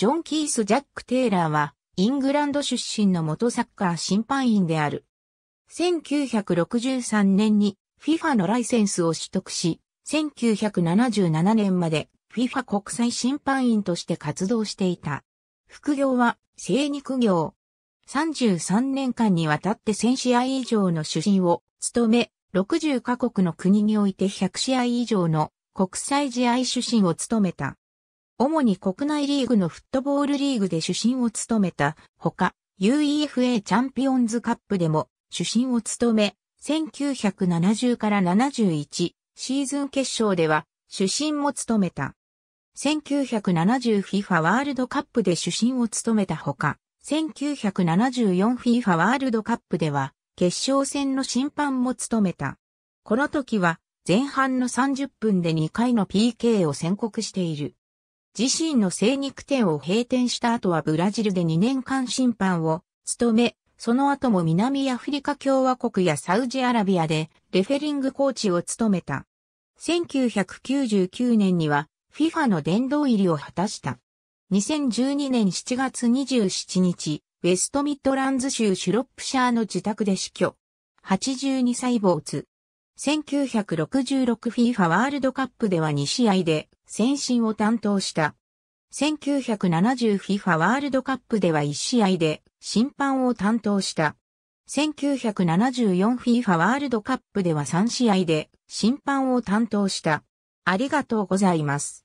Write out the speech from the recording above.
ジョン・キース・ジャック・テイラーは、イングランド出身の元サッカー審判員である。1963年に FIFA のライセンスを取得し、1977年まで FIFA 国際審判員として活動していた。副業は精肉業。33年間にわたって1000試合以上の主審を務め、60カ国の国において100試合以上の国際試合主審を務めた。主に国内リーグのフットボールリーグで主審を務めたほか、UEFA チャンピオンズカップでも主審を務め、1970から71シーズン決勝では主審も務めた。1970FIFA ワールドカップで主審を務めたほか、1974FIFA ワールドカップでは決勝戦の審判も務めた。この時は前半の30分で2回の PK を宣告している。自身の精肉店を閉店した後はブラジルで2年間審判を務め、その後も南アフリカ共和国やサウジアラビアでレフェリングコーチを務めた。1999年には FIFA の殿堂入りを果たした。2012年7月27日、ウェストミッドランズ州シュロップシャーの自宅で死去。82歳坊主。1966FIFA ワールドカップでは2試合で先進を担当した。1970FIFA ワールドカップでは1試合で審判を担当した。1974FIFA ワールドカップでは3試合で審判を担当した。ありがとうございます。